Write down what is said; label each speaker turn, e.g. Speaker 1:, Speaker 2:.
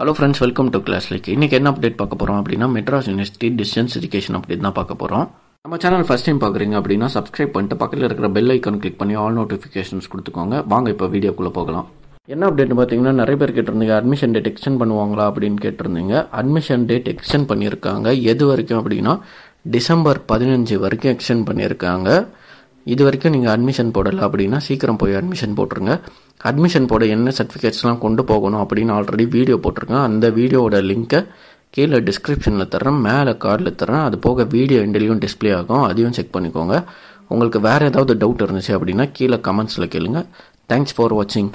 Speaker 1: hello friends welcome to class like இன்றைக்கி என்ன update பார்க்க போகிறோம் அப்படின்னா Madras university distance education update தான் பார்க்க போகிறோம் நம்ம சேனல் ஃபஸ்ட் டைம் பார்க்குறீங்க அப்படின்னா சப்ஸ்கிரைப் பண்ணிட்டு பக்கத்தில் இருக்கிற பெல் ஐக்கான் கிளிக் பண்ணி ஆல் நோட்டிஃபிகேஷன்ஸ் கொடுத்துக்கோங்க வாங்க இப்போ வீடியோக்குள்ளே போகலாம் என்ன அப்டேட் பார்த்தீங்கன்னா நிறைய பேர் கேட்டிருந்தீங்க அட்மிஷன் டேட் எக்ஸ்டென்ட் பண்ணுவாங்களா அப்படின்னு கேட்டிருந்தீங்க அட்மிஷன் டேட் எக்ஸ்டென்ட் பண்ணியிருக்காங்க எது வரைக்கும் அப்படின்னா டிசம்பர் பதினஞ்சு வரைக்கும் எக்ஸ்டென்ட் பண்ணியிருக்காங்க இது வரைக்கும் நீங்கள் அட்மிஷன் போடலை அப்படின்னா சீக்கிரம் போய் அட்மிஷன் போட்டுருங்க அட்மிஷன் போட என்ன சர்டிஃபிகேட்ஸ்லாம் கொண்டு போகணும் அப்படின்னு ஆல்ரெடி வீடியோ போட்டிருக்கேன் அந்த வீடியோவோட லிங்க்கை கீழே டிஸ்கிரிப்ஷனில் தர்றேன் மேலே கார்டில் தர்றேன் அது போக வீடியோ எண்டிலையும் டிஸ்பிளே ஆகும் அதையும் செக் பண்ணிக்கோங்க உங்களுக்கு வேறு ஏதாவது டவுட் இருந்துச்சு அப்படின்னா கீழே கமெண்ட்ஸில் கேளுங்க தேங்க்ஸ் ஃபார் வாட்சிங்